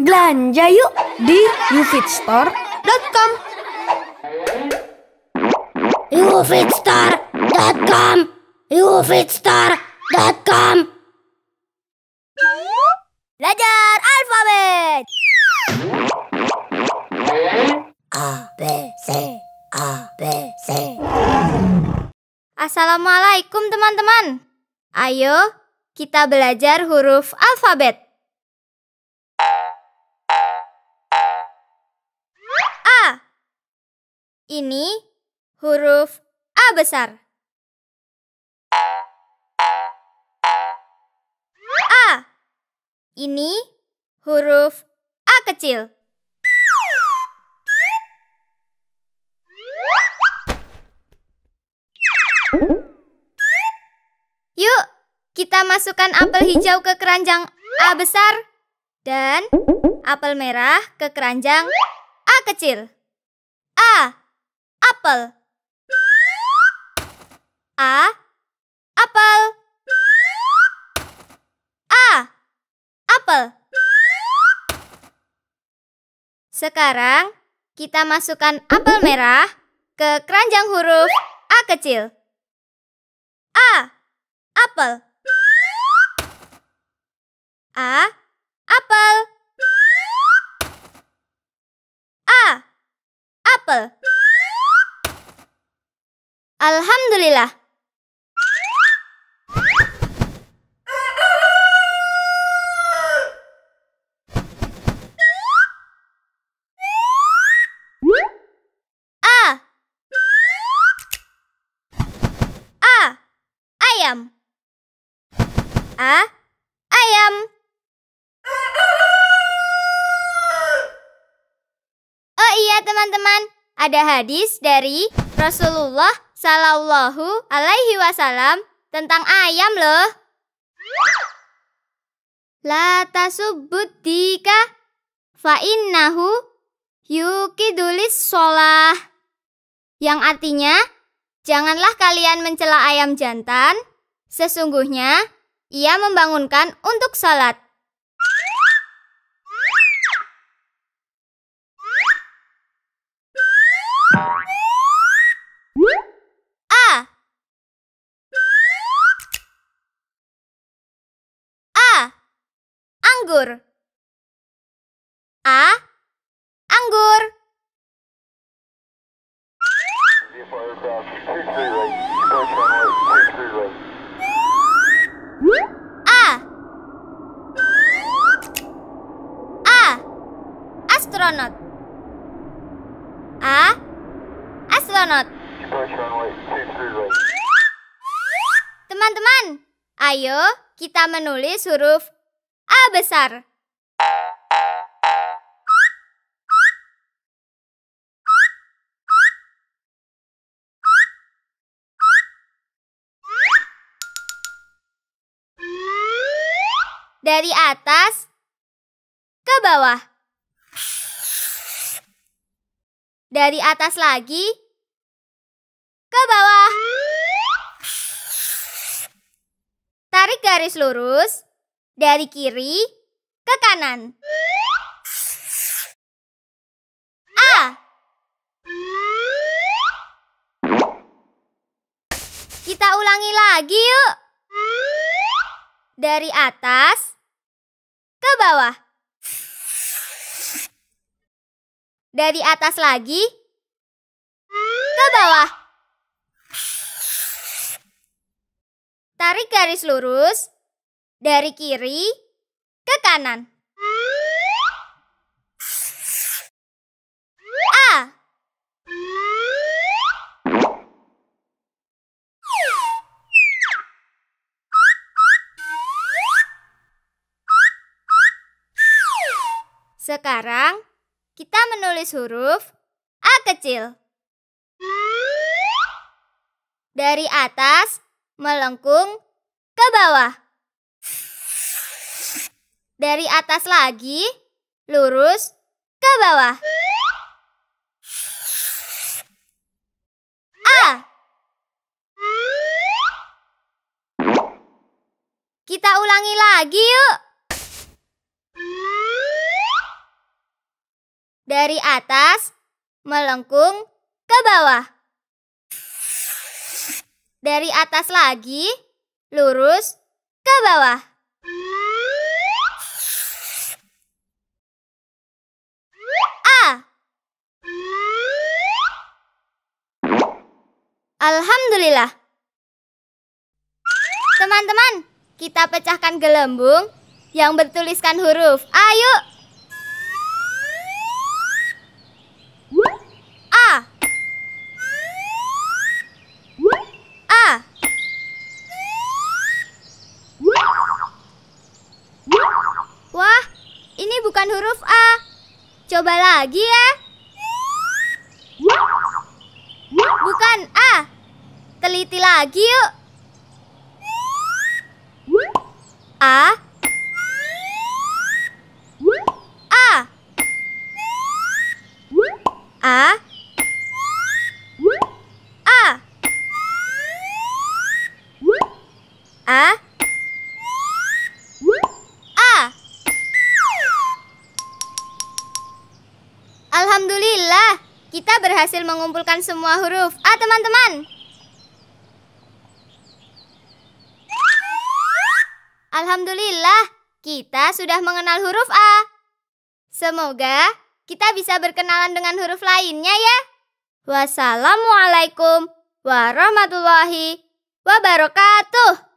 Belanja yuk di ufitstore.com ufitstore.com ufitstore.com Belajar alfabet A B C A B C Assalamualaikum teman-teman Ayo kita belajar huruf alfabet Ini huruf A besar. A. Ini huruf A kecil. Yuk, kita masukkan apel hijau ke keranjang A besar dan apel merah ke keranjang A kecil. A apel. A. Apel. A. Apel. Sekarang kita masukkan apel merah ke keranjang huruf A kecil. A. Apel. A. Alhamdulillah. A. Ayam. Ayam. Oh iya teman-teman, ada hadis dari Rasulullah Sallallahu Alaihi Wasallam tentang ayam loh. La tasubbud dika fa innahu yukidulis sholah. Yang artinya, janganlah kalian mencela ayam jantan, sesungguhnya ia membangunkan untuk salat. anggur. A. Anggur. A. A. Astronot. A. Astronot. Teman-teman, ayo kita menulis huruf A besar. Dari atas ke bawah. Dari atas lagi ke bawah. Tarik garis lurus dari kiri ke kanan. A. Kita ulangi lagi yuk. Dari atas ke bawah. Dari atas lagi ke bawah. Tarik garis lurus dari kiri ke kanan. A. Sekarang kita menulis huruf A kecil. Dari atas melengkung ke bawah. Dari atas lagi, lurus ke bawah. A. Kita ulangi lagi yuk. Dari atas, melengkung ke bawah. Dari atas lagi, lurus ke bawah. Alhamdulillah. Teman-teman, kita pecahkan gelembung yang bertuliskan huruf A yuk. A. A. Wah, ini bukan huruf A. Coba lagi ya. teliti lagi yuk. A A A A A A Alhamdulillah, kita berhasil mengumpulkan semua huruf A, ah, teman-teman. Alhamdulillah, kita sudah mengenal huruf A. Semoga kita bisa berkenalan dengan huruf lainnya ya. Wassalamualaikum warahmatullahi wabarakatuh.